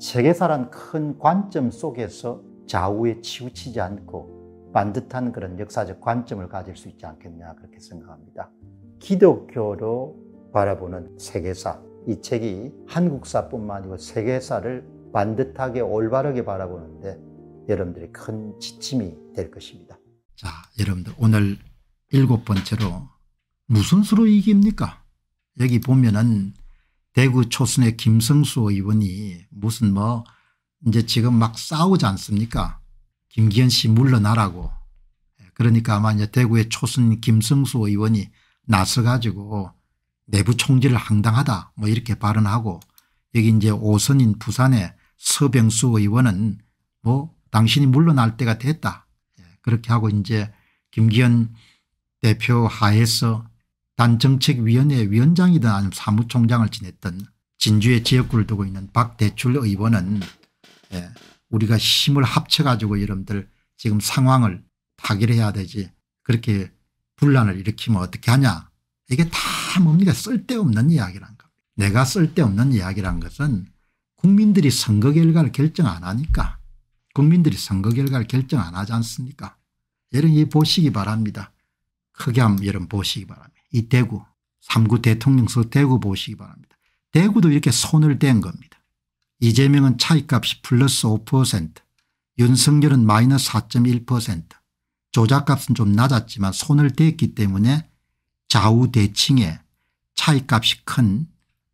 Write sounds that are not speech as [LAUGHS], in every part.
세계사란 큰 관점 속에서 좌우에 치우치지 않고 반듯한 그런 역사적 관점을 가질 수 있지 않겠냐 그렇게 생각합니다. 기독교로 바라보는 세계사 이 책이 한국사뿐만 아니고 세계사를 반듯하게 올바르게 바라보는데 여러분들이 큰 지침이 될 것입니다. 자, 여러분들 오늘 일곱 번째로 무슨 수로 이깁니까? 여기 보면은 대구 초선의 김성수 의원이 무슨 뭐 이제 지금 막 싸우지 않습니까 김기현 씨 물러나라고 그러니까 아마 이제 대구의 초선 김성수 의원이 나서 가지고 내부 총질을 황당하다 뭐 이렇게 발언하고 여기 이제 오선인 부산의 서병수 의원은 뭐 당신이 물러날 때가 됐다 예, 그렇게 하고 이제 김기현 대표 하에서 단정책위원회 위원장이든 아니면 사무총장을 지냈던 진주의 지역구를 두고 있는 박대출 의원은 예, 우리가 힘을 합쳐 가지고 여러분들 지금 상황을 타결해야 되지 그렇게 분란을 일으키면 어떻게 하냐 이게 다 뭡니까 쓸데없는 이야기란 겁니다. 내가 쓸데없는 이야기란 것은 국민들이 선거 결과를 결정 안 하니까 국민들이 선거 결과를 결정 안 하지 않습니까 여러분 이 보시기 바랍니다. 크게 한번 여러분 보시기 바랍니다. 이 대구 3구 대통령서 대구 보시기 바랍니다. 대구도 이렇게 손을 댄 겁니다. 이재명은 차이값이 플러스 5% 윤석열은 마이너스 4.1% 조작값은 좀 낮았지만 손을 댔기 때문에 좌우대칭에 차이값이 큰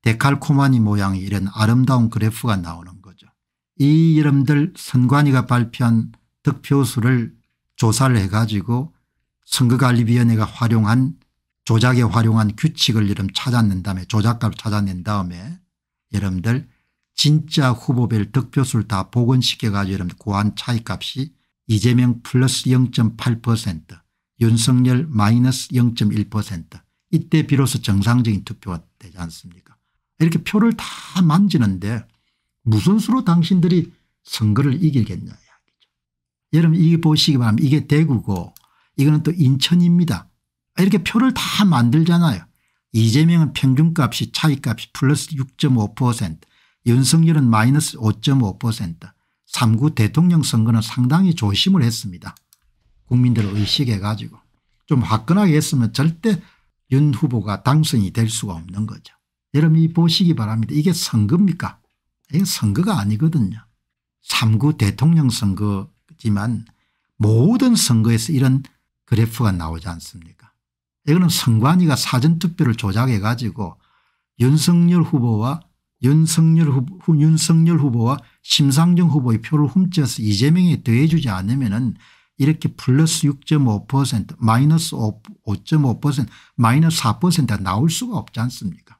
데칼코마니 모양의 이런 아름다운 그래프가 나오는 거죠. 이 이름들 선관위가 발표한 득표수를 조사를 해가지고 선거관리위원회가 활용한 조작에 활용한 규칙을 여러 찾아낸 다음에 조작값을 찾아낸 다음에 여러분들 진짜 후보별 득표수를 다 복원시켜 가지고 여러분 고한 차이값이 이재명 플러스 0.8% 윤석열 마이너스 0.1% 이때 비로소 정상적인 투표가 되지 않습니까 이렇게 표를 다 만지는데 무슨 수로 당신들이 선거를 이길겠냐 여러분 이게 보시기 바랍니다. 이게 대구고 이거는 또 인천입니다. 이렇게 표를 다 만들잖아요. 이재명은 평균값이 차이값이 플러스 6.5% 윤석열은 마이너스 5.5% 3구 대통령 선거는 상당히 조심을 했습니다. 국민들을 의식해 가지고 좀 화끈하게 했으면 절대 윤 후보가 당선이 될 수가 없는 거죠. 여러분 이 보시기 바랍니다. 이게 선거입니까? 이게 선거가 아니거든요. 3구 대통령 선거지만 모든 선거에서 이런 그래프가 나오지 않습니까 이거는 선관위가 사전투표를 조작해 가지고 윤석열 후보와 윤석열 후 윤석열 후보와 심상정 후보의 표를 훔쳐서 이재명에 더해주지 않으면은 이렇게 플러스 6.5% 마이너스 5.5% 마이너스 4%가 나올 수가 없지 않습니까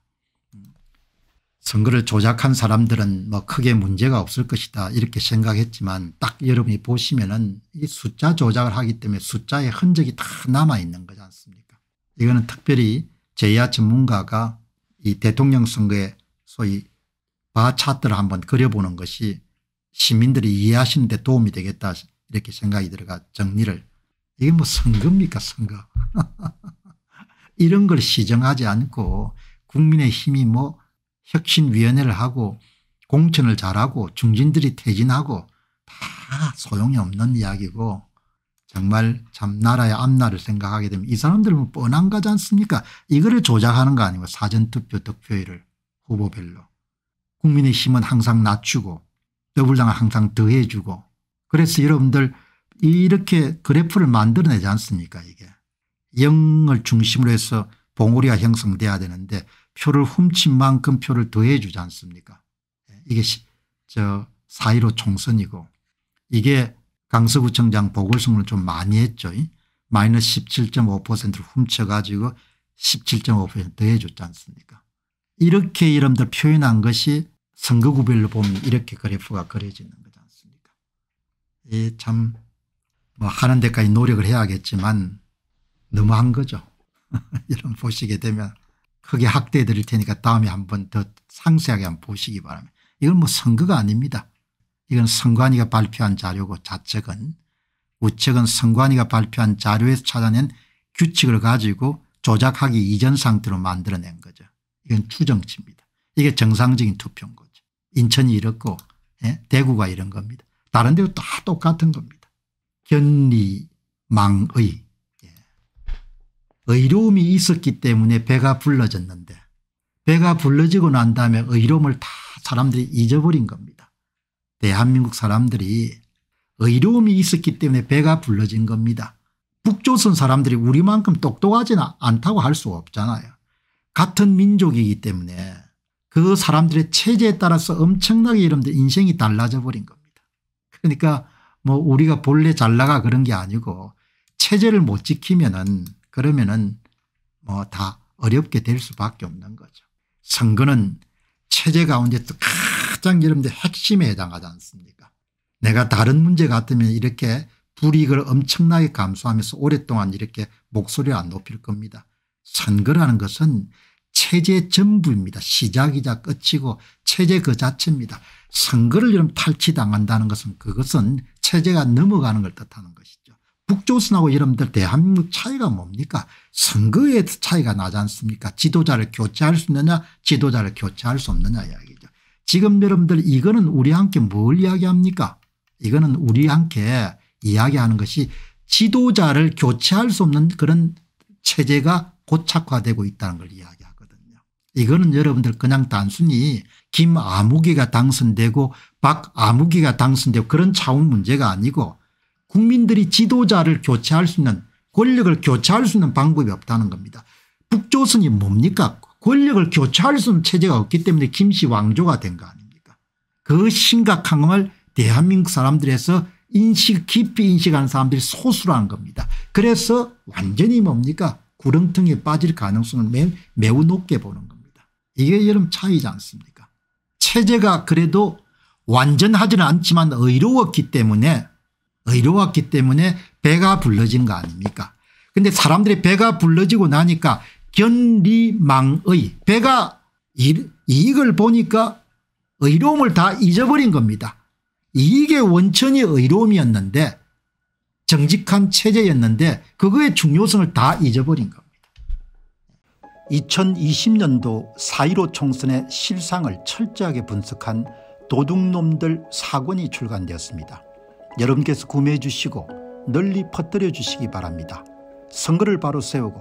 선거를 조작한 사람들은 뭐 크게 문제가 없을 것이다 이렇게 생각했지만 딱 여러분이 보시면은 이 숫자 조작을 하기 때문에 숫자의 흔적이 다 남아 있는 거잖아요. 이거는 특별히 제야 전문가가 이 대통령 선거에 소위 바 차트를 한번 그려보는 것이 시민들이 이해하시는 데 도움이 되겠다 이렇게 생각이 들어가 정리를 이게 뭐 선거입니까 선거 [LAUGHS] 이런 걸 시정하지 않고 국민의 힘이 뭐 혁신위원회를 하고 공천을 잘하고 중진들이 퇴진하고 다 소용이 없는 이야기고 정말 참 나라의 앞날을 생각하게 되면 이 사람들은 뭐 뻔한 거지 않습니까 이거를 조작하는 거 아니고 사전투표 득표율을 후보별로 국민의힘은 항상 낮추고 더불당은 항상 더해주고 그래서 여러분들 이렇게 그래프를 만들어내지 않습니까 이게 0을 중심으로 해서 봉우리가 형성돼야 되는데 표를 훔친 만큼 표를 더해주지 않습니까 이게 저4.15 총선이고 이게 강서구청장 보궐선거를 좀 많이 했죠. 마이너스 17.5%를 훔쳐가지고 17.5% 더해줬지 않습니까 이렇게 이름들 표현한 것이 선거구별로 보면 이렇게 그래프가 그려지는 거지 않습니까 예, 참뭐 하는 데까지 노력을 해야겠지만 너무한 거죠. [LAUGHS] 이런 보시게 되면 크게 학대해 드릴 테니까 다음에 한 번 더 상세하게 한번 보시기 바랍니다. 이건 뭐 선거가 아닙니다. 이건 선관위가 발표한 자료고 좌측은 우측은 선관위가 발표한 자료에서 찾아낸 규칙을 가지고 조작하기 이전 상태로 만들어낸 거죠. 이건 추정치입니다. 이게 정상적인 투표인 거죠. 인천이 이렇고 예? 대구가 이런 겁니다. 다른 데도 다 똑같은 겁니다. 견리망의 예. 의로움이 있었기 때문에 배가 불러졌는데 배가 불러지고 난 다음에 의로움을 다 사람들이 잊어버린 겁니다. 대한민국 사람들이 의로움이 있었기 때문에 배가 불러진 겁니다. 북조선 사람들이 우리만큼 똑똑하지 않다고 할 수 없잖아요. 같은 민족이기 때문에 그 사람들의 체제에 따라서 엄청나게 여러분들 인생이 달라져 버린 겁니다. 그러니까 뭐 우리가 본래 잘 나가 그런 게 아니고 체제를 못 지키면은 그러면은 뭐 다 어렵게 될 수밖에 없는 거죠. 선거는 체제 가운데 또 학장 여러분들 핵심에 해당하지 않습니까 내가 다른 문제 같으면 이렇게 불이익을 엄청나게 감수하면서 오랫동안 이렇게 목소리를 안 높일 겁니다. 선거라는 것은 체제 전부입니다. 시작이자 끝이고 체제 그 자체입니다. 선거를 이런 탈취당한다는 것은 그것은 체제가 넘어가는 걸 뜻하는 것이죠. 북조선하고 여러분들 대한민국 차이가 뭡니까 선거의 차이가 나지 않습니까 지도자를 교체할 수 있느냐 지도자를 교체할 수 없느냐 이야기 지금 여러분들 이거는 우리 함께 뭘 이야기합니까 이거는 우리 함께 이야기하는 것이 지도자를 교체할 수 없는 그런 체제가 고착화되고 있다는 걸 이야기하거든요. 이거는 여러분들 그냥 단순히 김아무개가 당선되고 박아무개가 당선되고 그런 차원 문제가 아니고 국민들이 지도자를 교체할 수 있는 권력을 교체할 수 있는 방법이 없다는 겁니다. 북조선이 뭡니까 권력을 교차할 수 있는 체제가 없기 때문에 김씨 왕조가 된 거 아닙니까 그 심각한 것을 대한민국 사람들에서 인식 깊이 인식하는 사람들이 소수라는 겁니다. 그래서 완전히 뭡니까 구렁텅이에 빠질 가능성을 매, 매우 높게 보는 겁니다. 이게 여름 차이지 않습니까 체제가 그래도 완전하지는 않지만 의로웠기 때문에 의로웠기 때문에 배가 불러진 거 아닙니까 근데 사람들이 배가 불러지고 나니까 견리망의 배가 이익을 보니까 의로움을 다 잊어버린 겁니다. 이익의 원천이 의로움이었는데 정직한 체제였는데 그거의 중요성을 다 잊어버린 겁니다. 2020년도 4.15 총선의 실상을 철저하게 분석한 도둑놈들 사권이 출간되었습니다. 여러분께서 구매해 주시고 널리 퍼뜨려 주시기 바랍니다. 선거를 바로 세우고